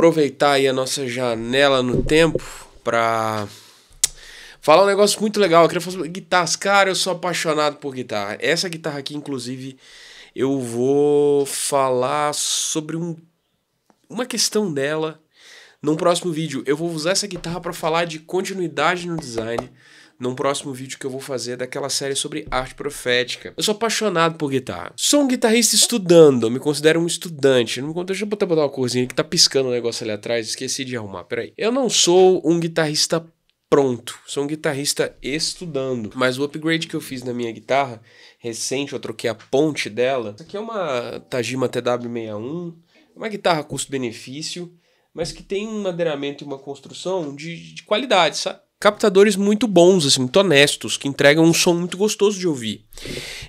aproveitar aí a nossa janela no tempo para falar um negócio muito legal. Eu queria falar sobre guitarras. Cara, eu sou apaixonado por guitarra. Essa guitarra aqui, inclusive, eu vou falar sobre um, uma questão dela num próximo vídeo. Eu vou usar essa guitarra para falar de continuidade no design num próximo vídeo que eu vou fazer daquela série sobre arte profética. Eu sou apaixonado por guitarra. Sou um guitarrista estudando, me considero um estudante. Não, deixa eu botar, botar uma corzinha que tá piscando o um negócio ali atrás, esqueci de arrumar, peraí. Eu não sou um guitarrista pronto. Sou um guitarrista estudando. Mas o upgrade que eu fiz na minha guitarra recente, eu troquei a ponte dela. Essa aqui é uma Tajima TW61, uma guitarra custo-benefício, mas que tem um madeiramento e uma construção de, de qualidade, sabe? captadores muito bons, assim, muito honestos, que entregam um som muito gostoso de ouvir.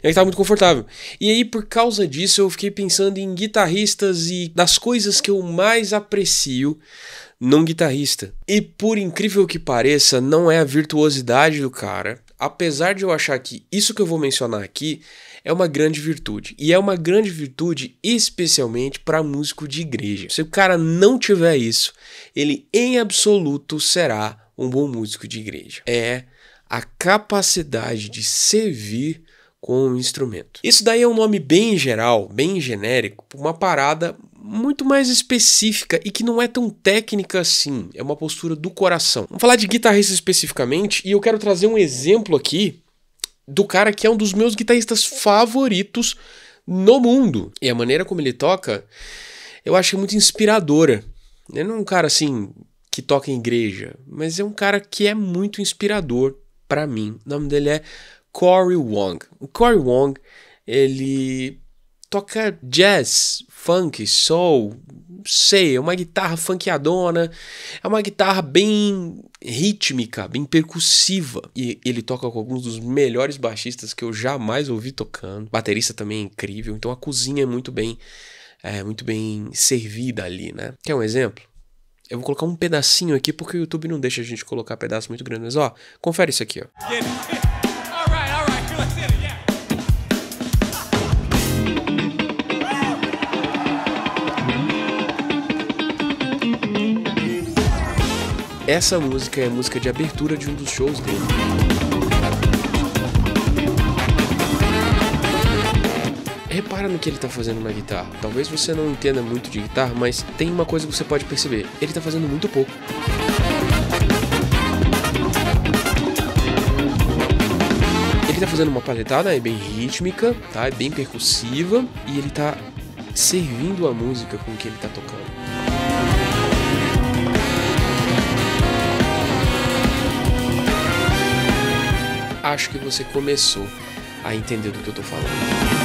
E aí tava muito confortável. E aí, por causa disso, eu fiquei pensando em guitarristas e das coisas que eu mais aprecio num guitarrista. E por incrível que pareça, não é a virtuosidade do cara, apesar de eu achar que isso que eu vou mencionar aqui é uma grande virtude. E é uma grande virtude especialmente para músico de igreja. Se o cara não tiver isso, ele em absoluto será um bom músico de igreja. É a capacidade de servir com o instrumento. Isso daí é um nome bem geral, bem genérico, uma parada muito mais específica e que não é tão técnica assim, é uma postura do coração. Vamos falar de guitarrista especificamente e eu quero trazer um exemplo aqui do cara que é um dos meus guitarristas favoritos no mundo. E a maneira como ele toca, eu acho muito inspiradora. Ele não é um cara assim que toca em igreja, mas é um cara que é muito inspirador para mim. O nome dele é Corey Wong. O Corey Wong, ele toca jazz, funk, soul, sei, é uma guitarra funkeadona, é uma guitarra bem rítmica, bem percussiva. E ele toca com alguns dos melhores baixistas que eu jamais ouvi tocando. Baterista também é incrível, então a cozinha é muito bem é muito bem servida ali, né? Quer um exemplo? Eu vou colocar um pedacinho aqui porque o YouTube não deixa a gente colocar pedaços muito grandes. Mas, ó, confere isso aqui, ó. Essa música é a música de abertura de um dos shows dele. repara no que ele tá fazendo na guitarra. Talvez você não entenda muito de guitarra, mas tem uma coisa que você pode perceber: ele tá fazendo muito pouco. Ele tá fazendo uma paletada, é bem rítmica, tá? É bem percussiva e ele tá servindo a música com que ele tá tocando. acho que você começou a entender do que eu estou falando.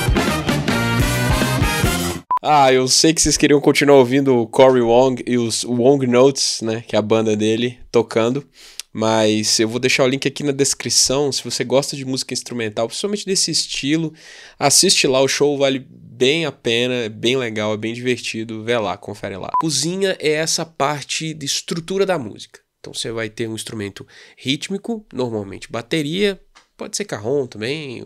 Ah, eu sei que vocês queriam continuar ouvindo o Corey Wong e os Wong Notes, né? Que é a banda dele, tocando. Mas eu vou deixar o link aqui na descrição. Se você gosta de música instrumental, principalmente desse estilo, assiste lá, o show vale bem a pena, é bem legal, é bem divertido. Vê lá, confere lá. Cozinha é essa parte de estrutura da música. Então você vai ter um instrumento rítmico, normalmente bateria, pode ser carrom também,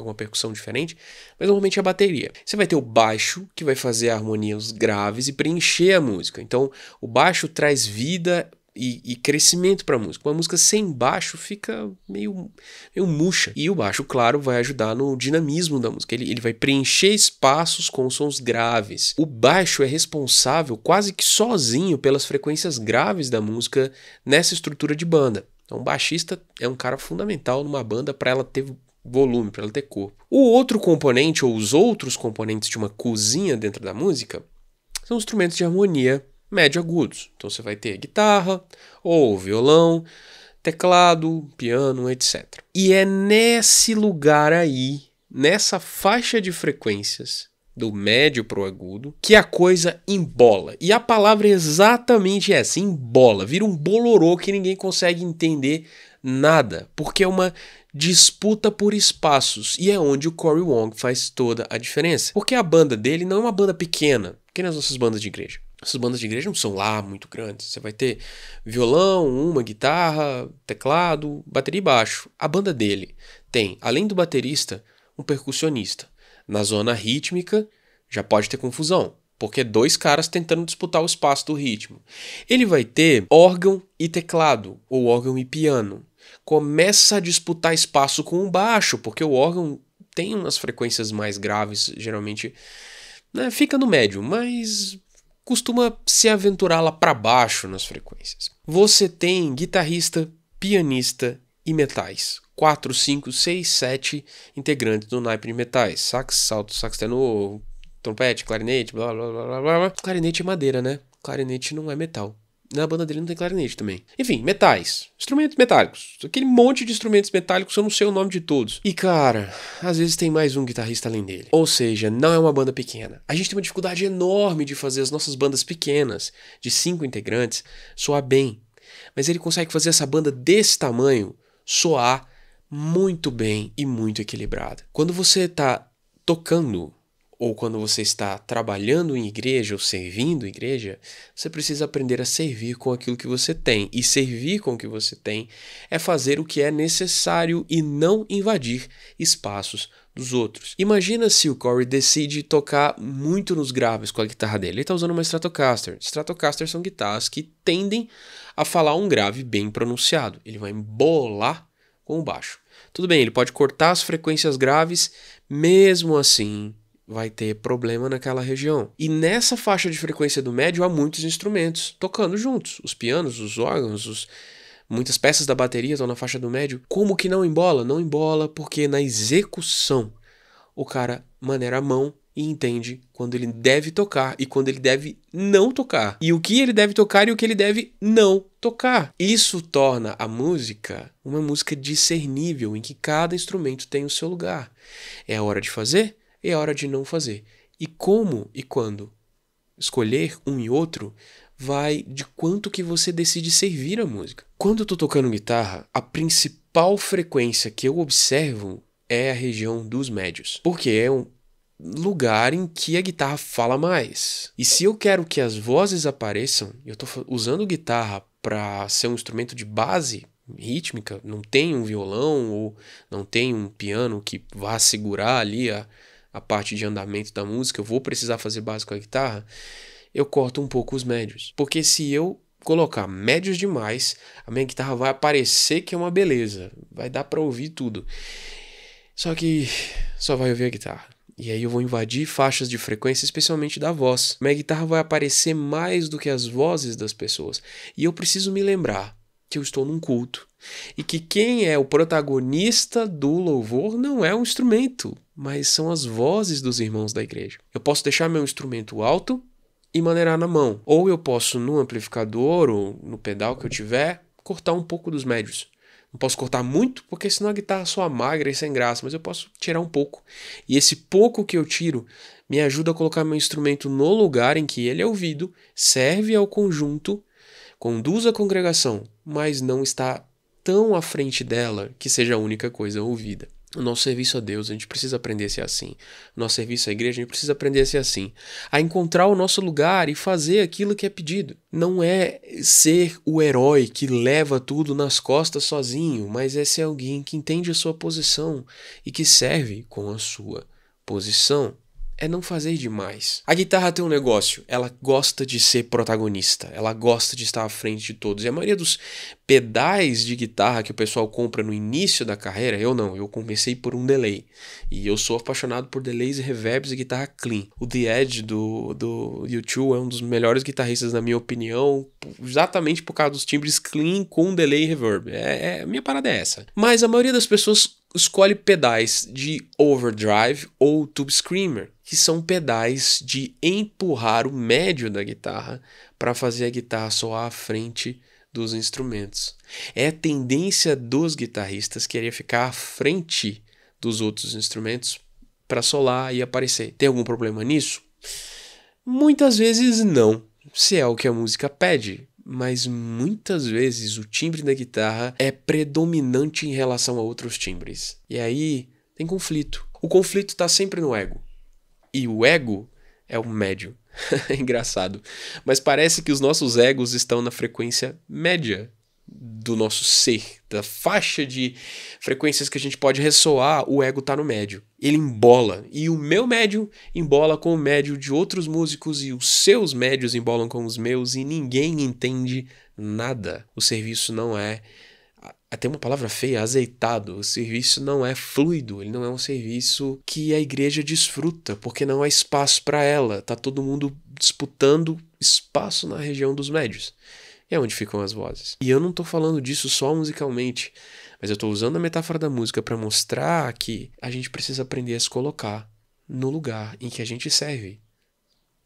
alguma percussão diferente, mas normalmente é a bateria. Você vai ter o baixo, que vai fazer harmonias graves e preencher a música. Então, o baixo traz vida e, e, crescimento para a música. Uma música sem baixo fica meio, meio murcha. E o baixo, claro, vai ajudar no dinamismo da música. Ele, ele vai preencher espaços com sons graves. O baixo é responsável quase que sozinho pelas frequências graves da música nessa estrutura de banda. Então, o baixista é um cara fundamental numa banda para ela ter volume, para ela ter corpo. O outro componente, ou os outros componentes de uma cozinha dentro da música, são instrumentos de harmonia médio agudos. Então você vai ter guitarra, ou violão, teclado, piano, etc. E é nesse lugar aí, nessa faixa de frequências do médio para o agudo, que a coisa embola. E a palavra é exatamente essa, embola, vira um bolorô que ninguém consegue entender nada, porque é uma disputa por espaços e é onde o Corey Wong faz toda a diferença. Porque a banda dele não é uma banda pequena, que nem as nossas bandas de igreja. Essas bandas de igreja não são lá muito grandes. Você vai ter violão, uma guitarra, teclado, bateria e baixo. A banda dele tem, além do baterista, um percussionista. Na zona rítmica, já pode ter confusão, porque é dois caras tentando disputar o espaço do ritmo. Ele vai ter órgão e teclado, ou órgão e piano começa a disputar espaço com o baixo, porque o órgão tem umas frequências mais graves, geralmente né, fica no médio, mas costuma se aventurar lá para baixo nas frequências. Você tem guitarrista, pianista e metais. 4, 5, 6, 7 integrantes do naipe de metais. Sax, salto, sax tenor, trompete, clarinete, blá blá blá blá blá. Clarinete é madeira, né? Clarinete não é metal. Na banda dele não tem clarinete também. Enfim, metais. Instrumentos metálicos. Aquele monte de instrumentos metálicos, eu não sei o nome de todos. E cara, às vezes tem mais um guitarrista além dele. Ou seja, não é uma banda pequena. A gente tem uma dificuldade enorme de fazer as nossas bandas pequenas, de cinco integrantes, soar bem. Mas ele consegue fazer essa banda desse tamanho soar muito bem e muito equilibrada. Quando você tá tocando ou quando você está trabalhando em igreja ou servindo igreja, você precisa aprender a servir com aquilo que você tem. E servir com o que você tem é fazer o que é necessário e não invadir espaços dos outros. Imagina se o Corey decide tocar muito nos graves com a guitarra dele. Ele está usando uma Stratocaster. Stratocaster são guitarras que tendem a falar um grave bem pronunciado. Ele vai embolar com o baixo. Tudo bem, ele pode cortar as frequências graves, mesmo assim, vai ter problema naquela região. E nessa faixa de frequência do médio há muitos instrumentos tocando juntos, os pianos, os órgãos, os Muitas peças da bateria estão na faixa do médio. Como que não embola? Não embola porque na execução o cara maneira a mão e entende quando ele deve tocar e quando ele deve não tocar. E o que ele deve tocar e o que ele deve não tocar. Isso torna a música uma música discernível, em que cada instrumento tem o seu lugar. É a hora de fazer, é hora de não fazer. E como e quando escolher um e outro vai de quanto que você decide servir a música. Quando eu tô tocando guitarra, a principal frequência que eu observo é a região dos médios, porque é um lugar em que a guitarra fala mais. E se eu quero que as vozes apareçam, eu tô usando guitarra para ser um instrumento de base rítmica, não tem um violão ou não tem um piano que vá segurar ali a, a parte de andamento da música, eu vou precisar fazer base com a guitarra, eu corto um pouco os médios. Porque se eu colocar médios demais, a minha guitarra vai aparecer que é uma beleza, vai dar para ouvir tudo. Só que só vai ouvir a guitarra. E aí eu vou invadir faixas de frequência, especialmente da voz. Minha guitarra vai aparecer mais do que as vozes das pessoas. E eu preciso me lembrar que eu estou num culto e que quem é o protagonista do louvor não é um instrumento, mas são as vozes dos irmãos da igreja. Eu posso deixar meu instrumento alto e maneirar na mão, ou eu posso no amplificador ou no pedal que eu tiver cortar um pouco dos médios. Não posso cortar muito, porque senão a guitarra só magra e sem graça, mas eu posso tirar um pouco. E esse pouco que eu tiro me ajuda a colocar meu instrumento no lugar em que ele é ouvido, serve ao conjunto conduz a congregação, mas não está tão à frente dela que seja a única coisa ouvida. O nosso serviço a Deus, a gente precisa aprender a ser assim. O nosso serviço à igreja, a gente precisa aprender a ser assim. A encontrar o nosso lugar e fazer aquilo que é pedido. Não é ser o herói que leva tudo nas costas sozinho, mas é ser alguém que entende a sua posição e que serve com a sua posição é não fazer demais. A guitarra tem um negócio, ela gosta de ser protagonista, ela gosta de estar à frente de todos. E a maioria dos pedais de guitarra que o pessoal compra no início da carreira, eu não, eu comecei por um delay. E eu sou apaixonado por delays e reverbs e guitarra clean. O The Edge do, do U2 é um dos melhores guitarristas, na minha opinião, exatamente por causa dos timbres clean com delay e reverb. É, é, minha parada é essa. Mas a maioria das pessoas escolhe pedais de overdrive ou tube screamer, que são pedais de empurrar o médio da guitarra para fazer a guitarra soar à frente dos instrumentos. É a tendência dos guitarristas querer ficar à frente dos outros instrumentos para solar e aparecer. Tem algum problema nisso? Muitas vezes não, se é o que a música pede mas muitas vezes o timbre da guitarra é predominante em relação a outros timbres. E aí tem conflito. O conflito está sempre no ego. E o ego é o médio. É engraçado. Mas parece que os nossos egos estão na frequência média do nosso ser, da faixa de frequências que a gente pode ressoar, o ego tá no médio. Ele embola. E o meu médio embola com o médio de outros músicos, e os seus médios embolam com os meus, e ninguém entende nada. O serviço não é. Até uma palavra feia, azeitado. O serviço não é fluido, ele não é um serviço que a igreja desfruta, porque não há espaço para ela. Tá todo mundo disputando espaço na região dos médios é onde ficam as vozes. E eu não estou falando disso só musicalmente, mas eu estou usando a metáfora da música para mostrar que a gente precisa aprender a se colocar no lugar em que a gente serve,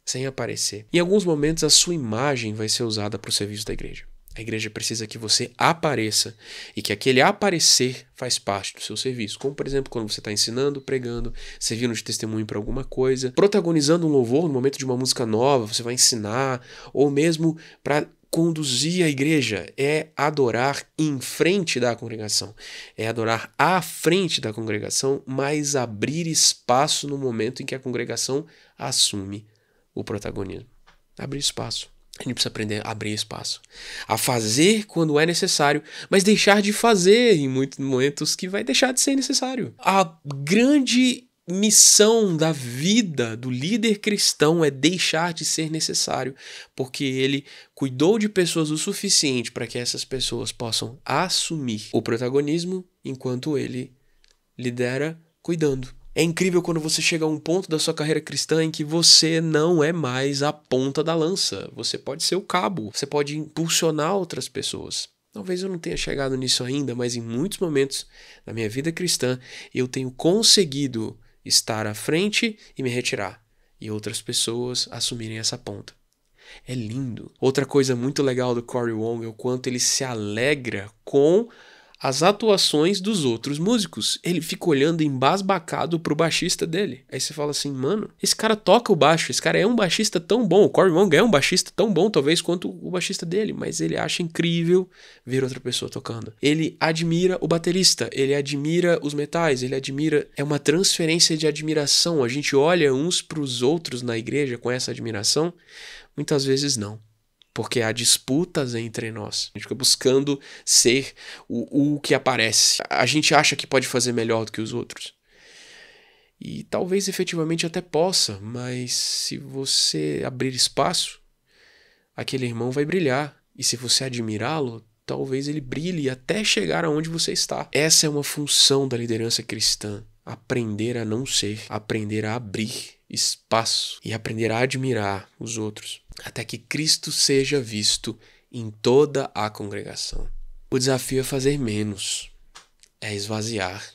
sem aparecer. Em alguns momentos, a sua imagem vai ser usada para o serviço da igreja. A igreja precisa que você apareça e que aquele aparecer faz parte do seu serviço. Como, por exemplo, quando você está ensinando, pregando, servindo de testemunho para alguma coisa, protagonizando um louvor no momento de uma música nova, você vai ensinar, ou mesmo para conduzir a igreja é adorar em frente da congregação, é adorar à frente da congregação, mas abrir espaço no momento em que a congregação assume o protagonismo. Abrir espaço. A gente precisa aprender a abrir espaço, a fazer quando é necessário, mas deixar de fazer em muitos momentos que vai deixar de ser necessário. A grande missão da vida do líder cristão é deixar de ser necessário, porque ele cuidou de pessoas o suficiente para que essas pessoas possam assumir o protagonismo enquanto ele lidera cuidando. É incrível quando você chega a um ponto da sua carreira cristã em que você não é mais a ponta da lança. Você pode ser o cabo, você pode impulsionar outras pessoas. Talvez eu não tenha chegado nisso ainda, mas em muitos momentos da minha vida cristã eu tenho conseguido estar à frente e me retirar, e outras pessoas assumirem essa ponta. É lindo. Outra coisa muito legal do Corey Wong é o quanto ele se alegra com as atuações dos outros músicos. Ele fica olhando embasbacado pro baixista dele. Aí você fala assim, mano, esse cara toca o baixo, esse cara é um baixista tão bom, o Corey Wong é um baixista tão bom, talvez, quanto o baixista dele, mas ele acha incrível ver outra pessoa tocando. Ele admira o baterista, ele admira os metais, ele admira. É uma transferência de admiração. A gente olha uns pros outros na igreja com essa admiração, muitas vezes não porque há disputas entre nós. A gente fica buscando ser o, o que aparece. A gente acha que pode fazer melhor do que os outros. E talvez efetivamente até possa, mas se você abrir espaço, aquele irmão vai brilhar. E se você admirá-lo, talvez ele brilhe até chegar aonde você está. Essa é uma função da liderança cristã: aprender a não ser, aprender a abrir espaço e aprender a admirar os outros até que Cristo seja visto em toda a congregação. O desafio é fazer menos, é esvaziar,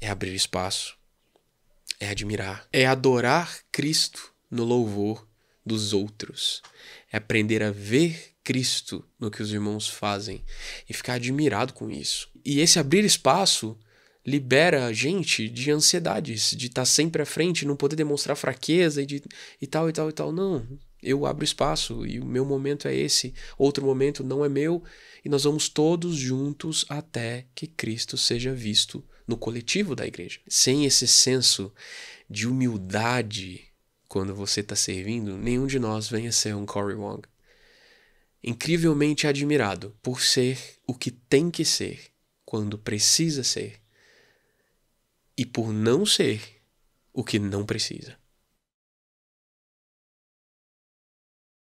é abrir espaço, é admirar, é adorar Cristo no louvor dos outros, é aprender a ver Cristo no que os irmãos fazem e ficar admirado com isso. E esse abrir espaço libera a gente de ansiedades, de estar sempre à frente, não poder demonstrar fraqueza e, de, e tal e tal e tal. Não, eu abro espaço e o meu momento é esse, outro momento não é meu, e nós vamos todos juntos até que Cristo seja visto no coletivo da igreja. Sem esse senso de humildade quando você está servindo, nenhum de nós venha ser um Corey Wong. Incrivelmente admirado por ser o que tem que ser quando precisa ser e por não ser o que não precisa.